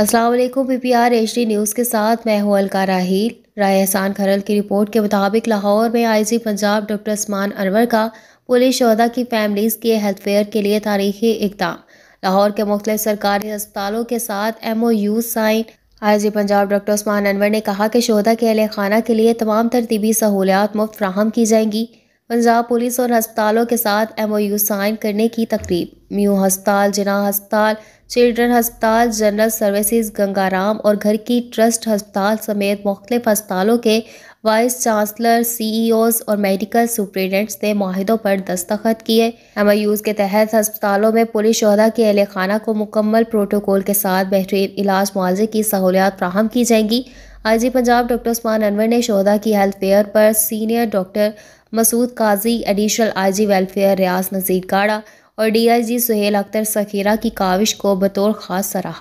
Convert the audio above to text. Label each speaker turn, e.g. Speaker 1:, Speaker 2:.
Speaker 1: Aslam P P R H D news के साथ मैं हूँ अलका राहील राय एहसान खरल की रिपोर्ट के मुताबिक लाहौर में आईजी पंजाब डॉक्टर उस्मान अनवर का पुलिस शहदा की फैमिलीज़ के हेल्थ फेयर के लिए तारीखी इकदाम लाहौर के मुख्त सरकारी अस्पतालों के साथ M O U sign I G Punjab doctor Usman Anwar ने कहा कि शहदा के अहल खाना के लिए तमाम तरतीबी सहूलियात मुफ्त फ्राहम की जाएंगी पंजाब पुलिस और अस्पतालों के साथ एम ओ यू साइन करने की तकरीब म्यू हस्पताल जिना हस्पताल चिल्ड्रन हस्पताल जनरल सर्विसेज गंगाराम और घर की ट्रस्ट हस्पताल समेत मुख्तफ हस्पतालों के वाइस चांसलर सीईओज e और मेडिकल सुप्रीडेंट्स ने माहिदों पर दस्तखत किए एम के तहत अस्पतालों में पुलिस शहदा के अहल खाना को मुकम्मल प्रोटोकॉल के साथ बेहतरीन इलाज मुआवजे की सहूलियात फ्राहम की जाएंगी I G Punjab doctor Usman Anwar ने शहदा की हेल्थ केयर पर senior doctor Masood Qazi additional I G welfare Riaz Nazir काड़ा और डीआईजी सुहेल अख्तर सखीरा की काविश को बतौर खास सराहा